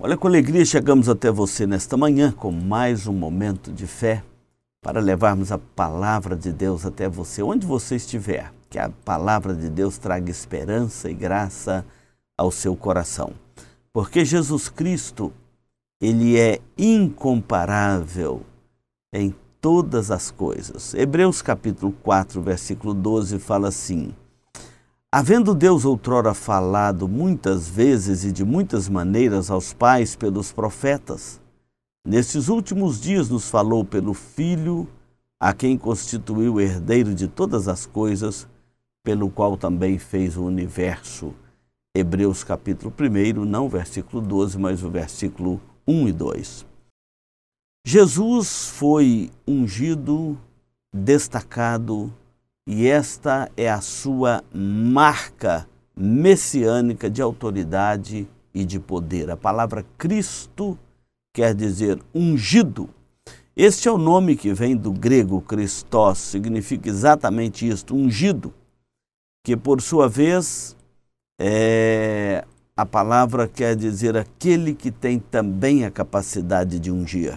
Olha, com alegria chegamos até você nesta manhã com mais um momento de fé para levarmos a palavra de Deus até você, onde você estiver. Que a palavra de Deus traga esperança e graça ao seu coração. Porque Jesus Cristo, ele é incomparável em todas as coisas. Hebreus capítulo 4, versículo 12 fala assim: Havendo Deus outrora falado muitas vezes e de muitas maneiras aos pais pelos profetas, nestes últimos dias nos falou pelo Filho, a quem constituiu herdeiro de todas as coisas, pelo qual também fez o universo. Hebreus capítulo 1, não o versículo 12, mas o versículo 1 e 2. Jesus foi ungido, destacado, e esta é a sua marca messiânica de autoridade e de poder. A palavra Cristo quer dizer ungido. Este é o nome que vem do grego Christos, significa exatamente isto, ungido, que por sua vez é, a palavra quer dizer aquele que tem também a capacidade de ungir.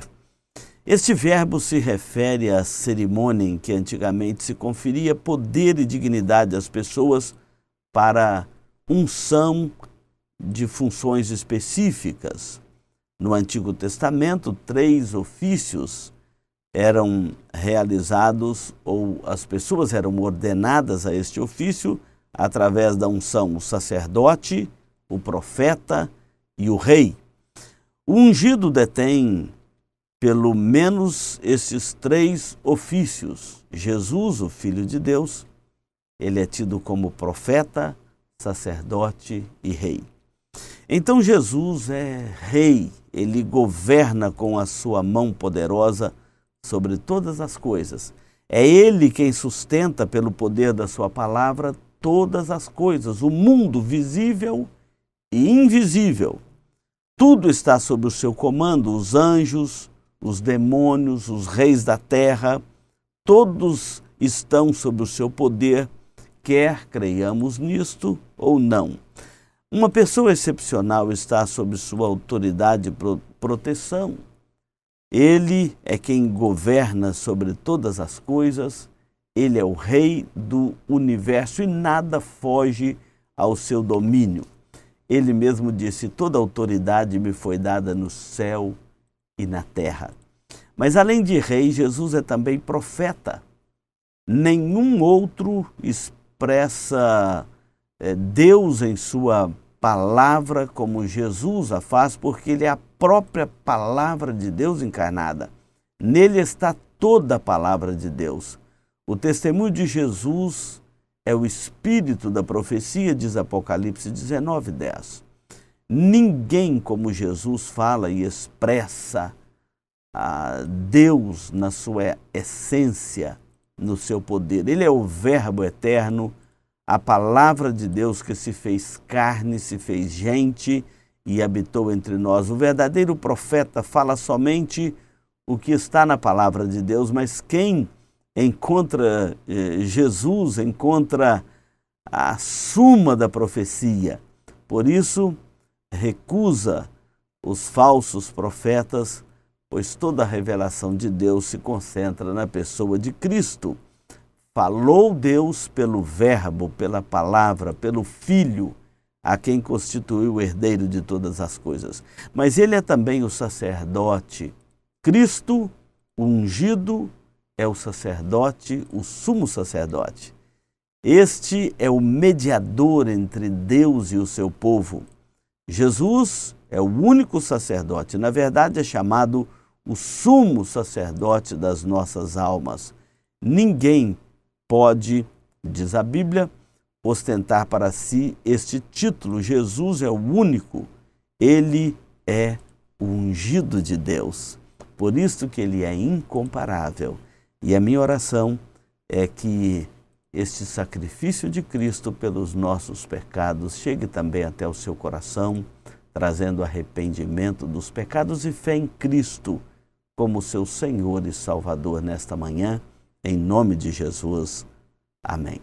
Este verbo se refere à cerimônia em que antigamente se conferia poder e dignidade às pessoas para unção de funções específicas. No Antigo Testamento, três ofícios eram realizados ou as pessoas eram ordenadas a este ofício através da unção: o sacerdote, o profeta e o rei. O ungido detém pelo menos esses três ofícios. Jesus, o Filho de Deus, ele é tido como profeta, sacerdote e rei. Então Jesus é rei, ele governa com a sua mão poderosa sobre todas as coisas. É ele quem sustenta pelo poder da sua palavra todas as coisas, o mundo visível e invisível. Tudo está sob o seu comando, os anjos, os demônios, os reis da terra, todos estão sob o seu poder, quer creiamos nisto ou não. Uma pessoa excepcional está sob sua autoridade e proteção. Ele é quem governa sobre todas as coisas, ele é o rei do universo e nada foge ao seu domínio. Ele mesmo disse: Toda autoridade me foi dada no céu e na terra. Mas além de rei, Jesus é também profeta. Nenhum outro expressa é, Deus em sua palavra como Jesus a faz, porque ele é a própria palavra de Deus encarnada. Nele está toda a palavra de Deus. O testemunho de Jesus é o espírito da profecia, diz Apocalipse 19, 10. Ninguém como Jesus fala e expressa a ah, Deus na sua essência, no seu poder. Ele é o Verbo eterno, a palavra de Deus que se fez carne, se fez gente e habitou entre nós. O verdadeiro profeta fala somente o que está na palavra de Deus, mas quem encontra eh, Jesus encontra a suma da profecia. Por isso, recusa os falsos profetas, pois toda a revelação de Deus se concentra na pessoa de Cristo. Falou Deus pelo Verbo, pela palavra, pelo Filho, a quem constituiu o herdeiro de todas as coisas. Mas ele é também o sacerdote. Cristo, ungido, é o sacerdote, o sumo sacerdote. Este é o mediador entre Deus e o seu povo Jesus é o único sacerdote, na verdade é chamado o sumo sacerdote das nossas almas. Ninguém pode, diz a Bíblia, ostentar para si este título. Jesus é o único, ele é o ungido de Deus. Por isso que ele é incomparável. E a minha oração é que este sacrifício de Cristo pelos nossos pecados chegue também até o seu coração, trazendo arrependimento dos pecados e fé em Cristo como seu Senhor e Salvador nesta manhã, em nome de Jesus. Amém.